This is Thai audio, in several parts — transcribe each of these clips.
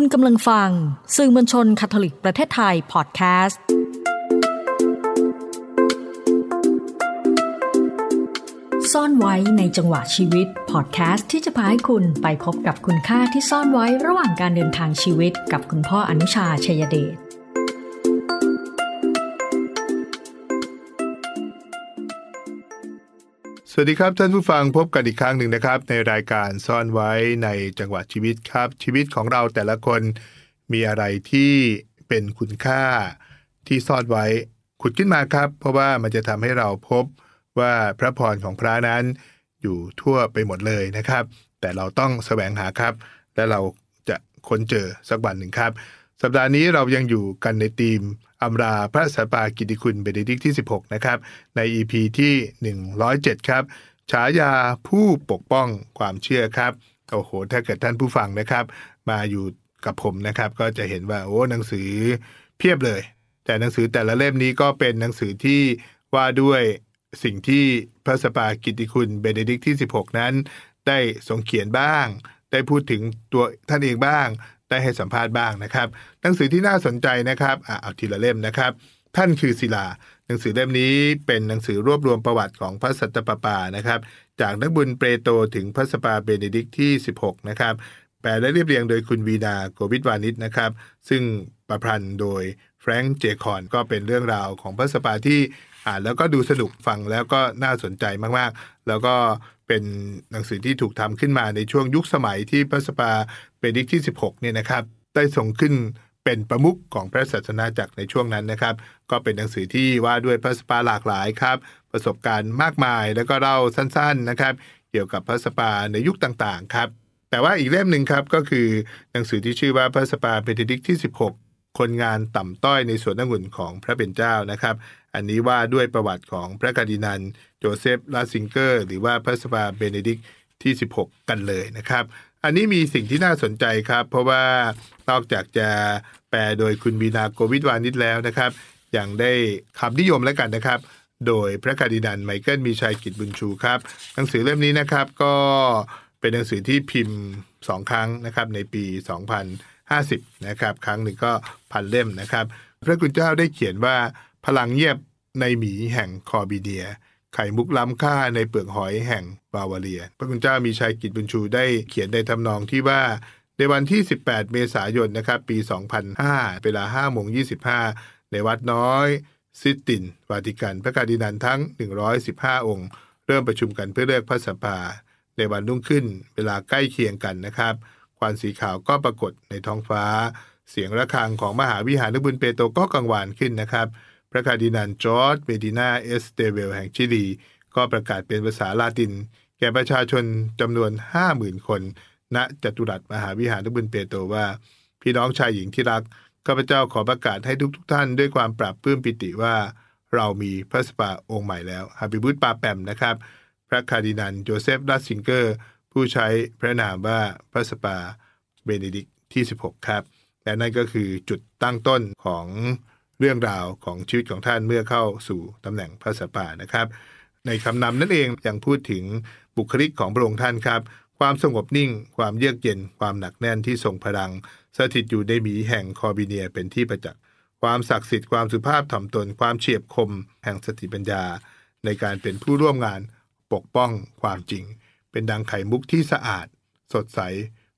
คุณกำลังฟังสื่อมวลชนคาทอลิกประเทศไทยพอดแคสต์ ซ่อนไว้ในจังหวะชีวิตพอดแคสต์ที่จะพาให้คุณไปพบกับคุณค่าที่ซ่อนไว้ระหว่างการเดินทางชีวิต กับคุณพ่ออนุชาชยเดชสวัสดีครับท่านผู้ฟังพบกันอีกครั้งหนึ่งนะครับ ในรายการซ่อนไว้ในจังหวะชีวิตครับ ชีวิตของเราแต่ละคนมีอะไรที่เป็นคุณค่าที่ซ่อนไว้ ขุดขึ้นมาครับ เพราะว่ามันจะทำให้เราพบว่าพระพรของพระนั้น อยู่ทั่วไปหมดเลยนะครับ แต่เราต้องแสวงหาครับ และเราจะค้นเจอสักวันหนึ่งครับ สัปดาห์นี้เรายังอยู่กันในทีมอำราพระสปากิติคุณเบเดดิกที่ 16 นะครับ ใน EP ที่ 107 ครับฉายาผู้ปกป้องความเชื่อครับโอ้โห ถ้าเกิดท่านผู้ฟังนะครับ มาอยู่กับผมนะครับก็จะเห็นว่า โอ้หนังสือ เพียบเลย แต่หนังสือแต่ละเล่มนี้ก็เป็นหนังสือที่ว่าด้วยสิ่งที่พระสปากิติคุณเบเดดิกที่ 16 นั้น ได้ทรงเขียนบ้าง ได้พูดถึงตัวท่านเองบ้างได้ให้สัมภาษณ์บ้างนะครับ หนังสือที่น่าสนใจนะครับ อ่าเอาทีละเล่มนะครับ ท่านคือศิลา หนังสือเล่มนี้เป็นหนังสือรวบรวมประวัติของพระสัตตปาปานะครับ จากนักบุญเปรโต ถึงพระสปาเบเนดิกที่ 16นะครับ แปลและเรียบเรียงโดยคุณวีนาโกวิดวานิชนะครับ ซึ่งประพันธ์โดยแฟรงค์เจคอนก็เป็นเรื่องราวของพระสปาที่อ่านแล้วก็ดูสนุกฟังแล้วก็น่าสนใจมากๆ แล้วก็เป็นหนังสือที่ถูกทำขึ้นมาในช่วงยุคสมัยที่พระสปาเปดิกที่ 16เนี่ยนะครับ ได้ส่งขึ้นเป็นประมุขของพระศาสนาจักรในช่วงนั้นนะครับ ก็เป็นหนังสือที่ว่าด้วยพระสปาหลากหลายครับประสบการณ์มากมายแล้วก็เล่าสั้นๆนะครับเกี่ยวกับพระสปาในยุคต่างๆครับแต่ว่าอีกเล่มหนึ่งครับก็คือหนังสือที่ชื่อว่าพระสปาเปดิกที่ 16คนงานต่ำต้อยในสวนองุ่นของพระเป็นเจ้านะครับ อันนี้ว่าด้วยประวัติของพระกาดินันโจเซฟ ลาซิงเกอร์ หรือว่าพระสภาเบเนดิกที่ 16 กันเลยนะครับ อันนี้มีสิ่งที่น่าสนใจครับ เพราะว่านอกจากจะแปลโดยคุณบีนาโกวิดวานิดแล้วนะครับ ยังได้คำนิยมแล้วกันนะครับ โดยพระกาดินันไมเคิลมีชัยกิจบุญชูครับหนังสือเล่มนี้นะครับก็เป็นหนังสือที่พิมพ์2ครั้งนะครับในปี 2000 50นะครับครั้งหนึ่งก็พันเล่มนะครับ พระคุณเจ้าได้เขียนว่าพลังเงียบในหมีแห่งคอร์บีเดีย ไข่มุกล้ำค่าในเปลือกหอยแห่งบาวาเรีย พระคุณเจ้ามีชายกิจบุญชูได้เขียนในทำนองที่ว่า ในวันที่ 18 เมษายนนะครับ ปี 2005 เวลา5โมง 25 ในวัดน้อย ซิติน วาติกัน พระกาดินันทั้ง 115 องค์ เริ่มประชุมกันเพื่อเลือกพระสภา ในวันรุ่งขึ้นเวลาใกล้เคียงกันนะครับควันสีขาวก็ปรากฏในท้องฟ้า เสียงระฆังของมหาวิหารนบุญเปโตก็กังวานขึ้นนะครับ พระคาดินันจอร์ดเมดินา เอสเตเวลแห่งชิลีก็ประกาศเป็นภาษาลาติน แก่ประชาชนจำนวน 50,000 คน ณจัตุรัสมหาวิหารนบุญเปโตว่า พี่น้องชายหญิงที่รัก ข้าพเจ้าขอประกาศให้ทุกทท่าน ด้วยความปรับปพื้มปิติว่า เรามีพระสปาองค์ใหม่แล้ว ฮาบิบุตปาแปมนะครับ พระคารดินันโจเซฟลัสซิงเกอร์ผู้ใช้พระนามว่าพระสปาเบเนดิกที่ 16 ครับ และนั่นก็คือจุดตั้งต้นของเรื่องราวของชีวิตของท่านเมื่อเข้าสู่ตำแหน่งพระสปานะครับ ในคำนำนั่นเองอยังพูดถึงบุคลิกของพระองค์ท่านครับ ความสงบนิ่งความเยือกเย็นความหนักแน่นที่ทรงพลัง สถิตอยู่ในหมีแห่งคอบิเนียเป็นที่ประจักษ์ความศักดิ์สิทธิ์ความสุภาพถ่อมตน ความเฉียบคม แห่งสติปัญญาในการเป็นผู้ร่วมงานปกป้องความจริงเป็นดังไข่มุกที่สะอาดสดใส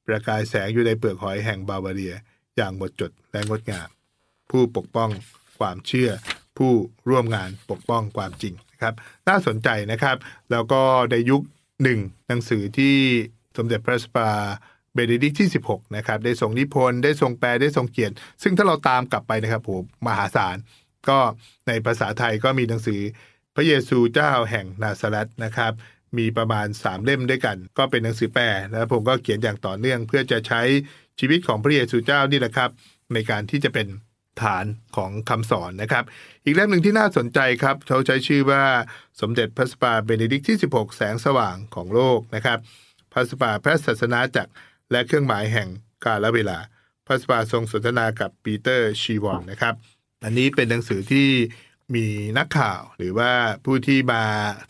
ประกายแสงอยู่ในเปลือกหอยแห่งบาวาเรียอย่างหมดจดและงดงาม ผู้ปกป้องความเชื่อผู้ร่วมงานปกป้องความจริงนะครับ น่าสนใจนะครับ แล้วก็ในยุคหนึ่งหนังสือที่สมเด็จพระสปาเบเดดิกที่ 16 นะครับ ได้ทรงนิพนธ์ได้ทรงแปลได้ทรงเขียน ซึ่งถ้าเราตามกลับไปนะครับผมมหาศาลก็ในภาษาไทยก็มีหนังสือพระเยซูเจ้าแห่งนาซารัตนะครับมีประมาณ 3 เล่มด้วยกัน ก็เป็นหนังสือแปลแล้วผมก็เขียนอย่างต่อเนื่อง เพื่อจะใช้ชีวิตของพระเยซูเจ้านี่แหละครับ ในการที่จะเป็นฐานของคำสอนนะครับ อีกเล่มหนึ่งที่น่าสนใจครับ เขาใช้ชื่อว่าสมเด็จพระสปาเบเนดิกที่ 16 แสงสว่างของโลกนะครับพระสปาพระศาสนาจักรและเครื่องหมายแห่งกาลเวลาพระสปาทรงสนทนากับปีเตอร์ชีวองนะครับ อันนี้เป็นหนังสือที่มีนักข่าวหรือว่าผู้ที่มา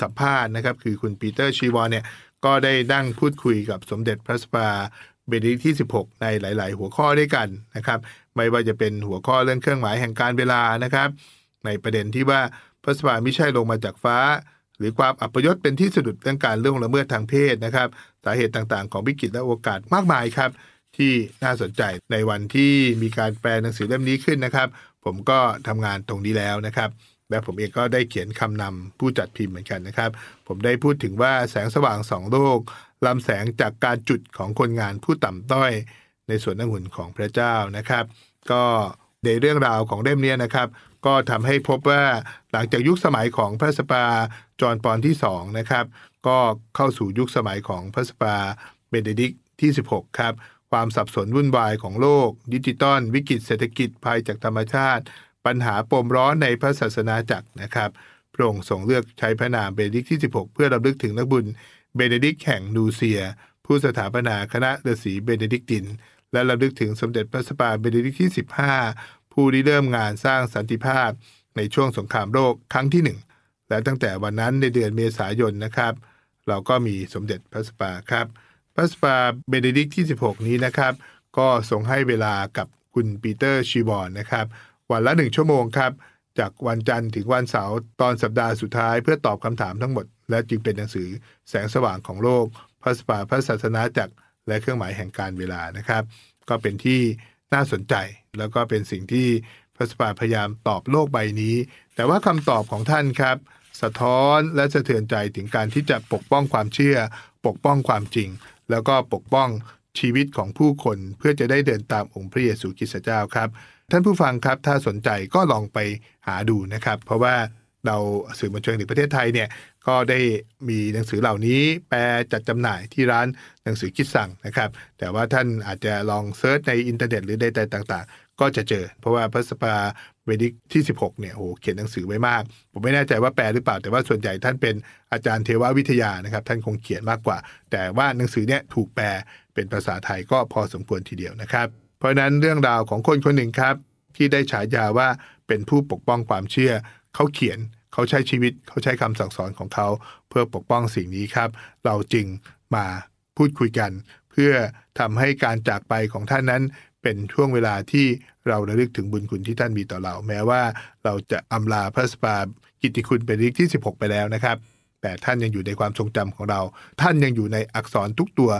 สัมภาษณ์นะครับคือคุณปีเตอร์ชีวอนเนี่ยก็ได้ดั่งพูดคุยกับสมเด็จพระสปาเบดิที่ 16 ในหลาย ๆ หัวข้อด้วยกันนะครับ ไม่ว่าจะเป็นหัวข้อเรื่องเครื่องหมายแห่งการเวลานะครับ ในประเด็นที่ว่า พระสปาไม่ใช่ลงมาจากฟ้า หรือความอัปยศเป็นที่สุดเรื่องการเรื่องละเมิดทางเพศนะครับ สาเหตุต่าง ๆ ของวิกฤตและโอกาสมากมายครับที่น่าสนใจในวันที่มีการแปลหนังสือเล่มนี้ขึ้นนะครับ ผมก็ทำงานตรงนี้แล้วนะครับและผมเองก็ได้เขียนคำนำผู้จัดพิมพ์เหมือนกันนะครับ ผมได้พูดถึงว่าแสงสว่างสองโลกลำแสงจากการจุดของคนงานผู้ต่ำต้อย ในส่วนองุ่นของพระเจ้านะครับ ก็ในเรื่องราวของเล่มนี้นะครับ ก็ทำให้พบว่าหลังจากยุคสมัยของพระสปาจอร์นปอนที่2นะครับก็เข้าสู่ยุคสมัยของพระสปาเบเดดิกที่ 16 ครับความสับสนวุ่นวายของโลก ดิจิตอลวิกฤต เศรษฐกิจภัยจากธรรมชาติ ปัญหาปมร้อนในพระศาสนาจักรนะครับพระองค์ทรงเลือกใช้พระนามเบนดิกที่ 16 เพื่อรำลึกถึงนักบุญ เบนดิกแห่งนูเซีย ผู้สถาปนาคณะฤาษีเบนดิกติน และรำลึกถึงสมเด็จพระสปาเบนดิกที่ 15 ผู้ี่เริ่มงานสร้างสันติภาพในช่วงสงครามโลกครั้งที่ 1 และตั้งแต่วันนั้นในเดือนเมษายนนะครับ เราก็มีสมเด็จพระสปาครับพระสปาเบเดดิกที่ 16 นี้นะครับ ก็ส่งให้เวลากับคุณปีเตอร์ชีบอนนะครับวันละหนึ่งชั่วโมงครับ จากวันจันทร์ถึงวันเสาร์ ตอนสัปดาห์สุดท้ายเพื่อตอบคำถามทั้งหมด และจึงเป็นหนังสือแสงสว่างของโลกพระสปาพระศาสนาจากและเครื่องหมายแห่งการเวลานะครับ ก็เป็นที่น่าสนใจแล้วก็เป็นสิ่งที่พระสปาพยายามตอบโลกใบนี้ แต่ว่าคำตอบของท่านครับ สะท้อนและสะเทือนใจถึงการที่จะปกป้องความเชื่อ ปกป้องความจริงแล้วก็ปกป้องชีวิตของผู้คนเพื่อจะได้เดินตามองค์พระเยซูคริสต์เจ้าครับ ท่านผู้ฟังครับถ้าสนใจก็ลองไปหาดูนะครับเพราะว่าเราสื่อมวลชนในประเทศไทยเนี่ยก็ได้มีหนังสือเหล่านี้แปลจัดจำหน่ายที่ร้านหนังสือคิดสั่งนะครับแต่ว่าท่านอาจจะลองเซิร์ชในอินเทอร์เน็ตหรือใดๆต่าง ๆ ก็จะเจอ เพราะว่าพระสภาเวดิกที่16เนี่ยโอ้เขียนหนังสือไว้มาก ผมไม่แน่ใจว่าแปลหรือเปล่าแต่ว่าส่วนใหญ่ท่านเป็นอาจารย์เทววิทยานะครับ ท่านคงเขียนมากกว่า แต่ว่าหนังสือเนี่ยถูกแปลเป็นภาษาไทยก็พอสมควรทีเดียวนะครับ เพราะนั้นเรื่องราวของคนคนหนึ่งครับ ที่ได้ฉายาว่าเป็นผู้ปกป้องความเชื่อ เขาเขียนเขาใช้ชีวิต เขาใช้คำสั่งสอนของเขาเพื่อปกป้องสิ่งนี้ครับ เราจึงมาพูดคุยกัน เพื่อทำให้การจากไปของท่านนั้นเป็นช่วงเวลาที่เราระลึกถึงบุญคุณที่ท่านมีต่อเราแม้ว่า เราจะอำลาพระสปากิติคุณเป็นฤกที่ 16 ไปแล้วนะครับ แต่ท่านยังอยู่ในความทรงจำของเรา ท่านยังอยู่ในอักษรทุกตัว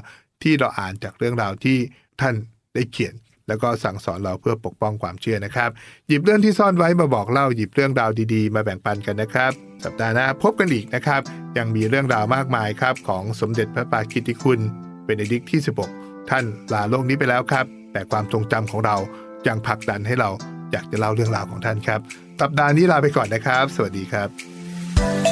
ที่เราอ่านจากเรื่องราวที่ท่านได้เขียน แล้วก็สั่งสอนเราเพื่อปกป้องความเชื่อนะครับ หยิบเรื่องที่ซ่อนไว้มาบอกเล่าหยิบเรื่องราวดี ๆ มาแบ่งปันกันนะครับสัปดาห์หน้าพบกันอีกนะครับ ยังมีเรื่องราวมากมายครับของสมเด็จพระปากิติคุณเป็นอดิกที่ 16 ท่านลาโลกนี้ไปแล้วครับแต่ความทรงจำของเรา ยังผลักดันให้เราอยากจะเล่าเรื่องราวของท่านครับสัปดาห์นี้ลาไปก่อนนะครับ สวัสดีครับ